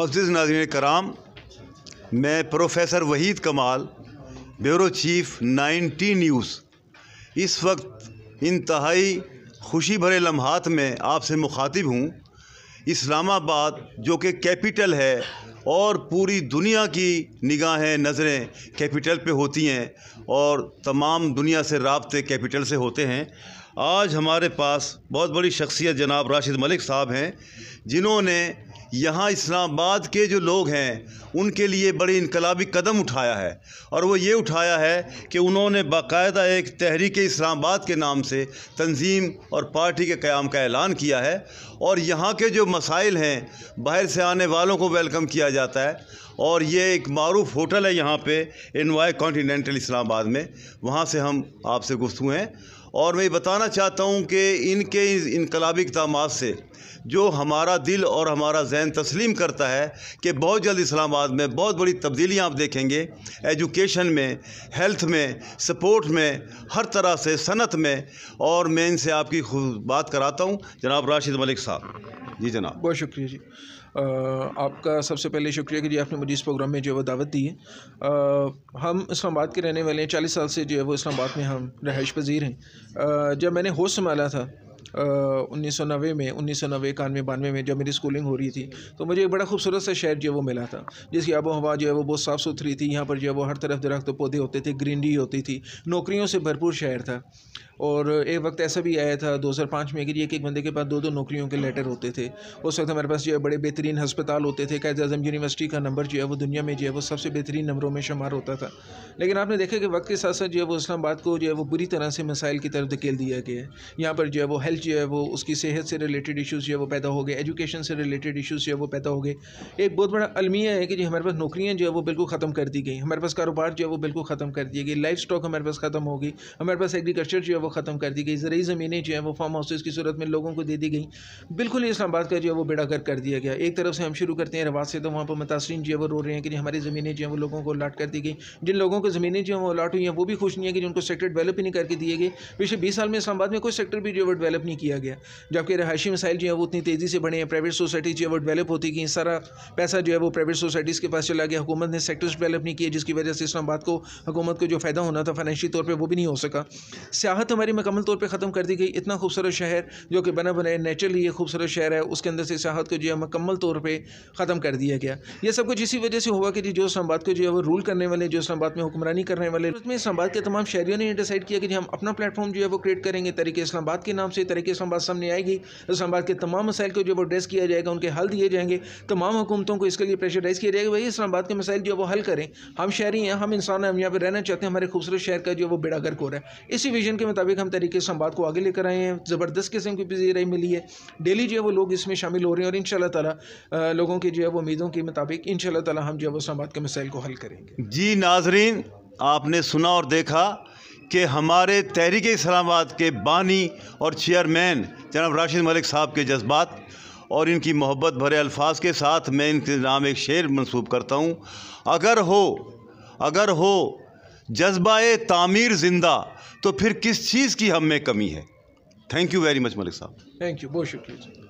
Moz नाजरन कराम मैं professor Waheed कमाल ब्यूरो चीफ टी न्यूज़ इस वक्त इंतहाई खुशी भरे लम्हात में आपसे मुखातिब हूँ इस्लामाबाद जो कि कैपिटल है और पूरी दुनिया की निगाहें नज़रें कैपिटल पे होती हैं और तमाम दुनिया से रबते कैपिटल से होते हैं आज हमारे पास बहुत बड़ी शख्सियत जनाब राशिद मलिक साहब हैं जिन्होंने यहाँ इस्लामाबाद के जो लोग हैं उनके लिए बड़े इनकलाबी कदम उठाया है और वो ये उठाया है कि उन्होंने बाकायदा एक तहरीक इस्लामाबाद के नाम से तंजीम और पार्टी के क़्याम का ऐलान किया है और यहाँ के जो मसाइल हैं बाहर से आने वालों को वेलकम किया जाता है और ये एक मरूफ होटल है यहाँ पे वाई कॉन्टीनेंटल इस्लामाबाद में वहाँ से हम आपसे गुस्तु हैं और मैं बताना चाहता हूँ कि इनके इनकलाबी इकदाम से जो हमारा दिल और हमारा जहन तस्लीम करता है कि बहुत जल्द इस्लामाबाद में बहुत बड़ी तब्दीलियाँ आप देखेंगे एजुकेशन में हेल्थ में सपोर्ट में हर तरह से सनत में और मैं इनसे आपकी बात कराता हूँ जनाब राशिद मलिक साहब जी जनाब बहुत शुक्रिया जी आपका सबसे पहले शुक्रिया कि जी आपने मुझे इस प्रोग्राम में जो है वो दावत दी है हम इस्लामाबाद के रहने वाले हैं चालीस साल से जो है वो इस्लामाबाद में हम रहाइश पजीर हैं जब मैंने होश संभाला था उन्नीस सौ नब्बे में उन्नीस सौ नब्बे इक्यानवे बानवे में जब मेरी स्कूलिंग हो रही थी तो मुझे एक बड़ा खूबसूरत सा शहर जो है वो मिला था जिसकी आबो हवा जो है वो बहुत साफ़ सुथरी थी यहाँ पर जो है वो हर तरफ दरख्त पौधे होते थे ग्रीनरी होती थी नौकरियों से भरपूर शहर था और एक वक्त ऐसा भी आया था 2005 में कि एक एक बंदे के पास दो दो नौकरियों के लेटर होते थे उस वक्त हमारे पास जो है बड़े बेहतरीन हस्पताल होते थे कैद अजम यूनिवर्सिटी का नंबर जो है वो दुनिया में जो है वो सबसे बेहतरीन नंबरों में शुमार होता था लेकिन आपने देखा कि वक्त के साथ साथ जो है वो इस्लाबाद को जो है वो बुरी तरह से मसाइल की तरफ धकेल दिया गया है यहाँ पर जो है वो हेल्थ हेल्थ जो है वो उसकी सेहत से रिलेटेड इश्यूज़ जो है वो पैदा हो गए एजुकेशन से रिलेटेड इश्यूज़ जो है वो पैदा हो गए एक बहुत बड़ा अलमिया है कि जी हमारे पास नौकरियाँ जो है वो बिल्कुल ख़त्म कर दी गई हमारे पास कारोबार जो है वो बिल्कुल ख़त्म कर दिए गए लाइफ स्टॉक हमारे पास ख़त्म हो गई हमारे पास एग्रीकल्चर जो है वो ख़त्म कर दी गई ज़रिए ज़मीनें जो है वो फार्म हाउसेज़ की सूरत में लोगों को दे दी गई बिल्कुल ही इस्लाबाद का जो है वो बेड़ा कर कर दिया गया एक तरफ से हम शुरू करते हैं रवाज से तो वहाँ पर मुतासरीन जो है वो रो रहे हैं कि हमारी ज़मीनें जो है वो लोगों को अलाट कर दी गई जिन लोगों को ज़मीनें जो है वो अलाट हुई हैं वो भी खुश नहीं है कि जिनको सेक्टर डेवलप ही नहीं करके दिए गए पिछले बीस साल में इस्लाबाद में कोई सेक्टर भी जो है वो डेवलप नहीं किया गया जबकि रहायशी मसाइल जो है वो उतनी तेज़ी से बढ़े हैं प्राइवेट सोसाइटी जो है वो डेवलप होती गई सारा पैसा जो है वो प्राइवेट सोसाइटीज़ के पास चला गया हुकूमत ने सेक्टर्स डेवलप नहीं किए जिसकी वजह से इस्लामाबाद को हुकूमत को जो फ़ायदा होना था फाइनेंशियल तौर पर वो भी नहीं हो सका सियाहत हमारी मकमल तौर पर ख़त्म कर दी गई इतना खूबसूरत शहर जो कि बना बनाए नेचुरली ये खूबसूरत शहर है उसके अंदर से सियाहत को जो है मुकम्मल तौर पर ख़त्म कर दिया गया यह सब कुछ इसी वजह से हुआ कि जो इस्लामाबाद को जो है वो रूल करने वाले जो इस्लामाबाद में हुक्मरानी करने वाले उसमें इस्लामाबाद के तमाम शहरीों ने डिसाइड किया कि हम अपना प्लेटफॉर्म जो है वो क्रिएट करेंगे तरीके इस्लामाबाद के नाम से तरीके तरीके से संवाद सामने आएगी तो संवाद के तमाम मसाइल को जो वो एड्रेस किया जाएगा उनके हल दिए जाएंगे तमाम हुकूमतों को इसके लिए प्रेशराइज किया जाएगा वही इस्लामाबाद के मसाइल जो वो हल करें हम शहरी हैं हम इंसान हैं हम यहाँ पर रहना चाहते हैं हमारे खूबसूरत शहर का जो वो बेड़ा गर्क हो रहा है इसी विजन के मुताबिक हम तरीके से संवाद को आगे लेकर आए हैं ज़बरदस्त किस्म की पजीराई मिली है डेली जो है वो लोग इसमें शामिल हो रहे हैं और इन ताला लोगों की जो है वो उम्मीदों के मुताबिक इन तला हम जो है वो इस्लामाबाद के मसाइल को हल करेंगे जी नाजरीन आपने सुना और देखा कि हमारे तहरीक इस्लामाबाद के बानी और चेयरमैन जनाब राशिद मलिक साहब के जज्बात और इनकी मोहब्बत भरे अल्फाज के साथ मैं इनके नाम एक शेर मनसूब करता हूँ अगर हो अगर हो जज्बा तामीर ज़िंदा तो फिर किस चीज़ की हम में कमी है thank you very much Malik साहब थैंक यू बहुत शुक्रिया